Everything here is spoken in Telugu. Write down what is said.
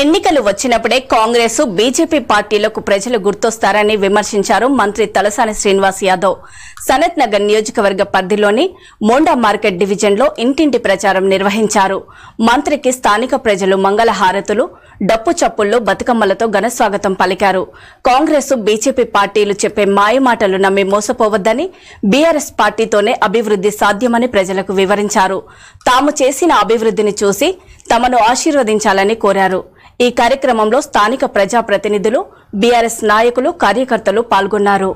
ఎన్నికలు వచ్చినప్పుడే కాంగ్రెస్ బీజేపీ పార్టీలకు ప్రజలు గుర్తొస్తారని విమర్శించారు మంత్రి తలసాని శ్రీనివాస్ యాదవ్ సనత్ నగర్ నియోజకవర్గ పరిధిలోని మోండా మార్కెట్ డివిజన్లో ఇంటింటి ప్రచారం నిర్వహించారు మంత్రికి స్థానిక ప్రజలు మంగళ హారతులు డప్పు చప్పుల్లో బతుకమ్మలతో ఘనస్వాగతం పలికారు కాంగ్రెస్ బీజేపీ పార్టీలు చెప్పే మాయమాటలు నమ్మి మోసపోవద్దని బీఆర్ఎస్ పార్టీతోనే అభివృద్ధి సాధ్యమని ప్రజలకు వివరించారు తాము చేసిన అభివృద్ధిని చూసి తమను ఆశీర్వదించాలని కోరారు ఈ కార్యక్రమంలో స్థానిక ప్రజాప్రతినిధులు బీఆర్ఎస్ నాయకులు కార్యకర్తలు పాల్గొన్నారు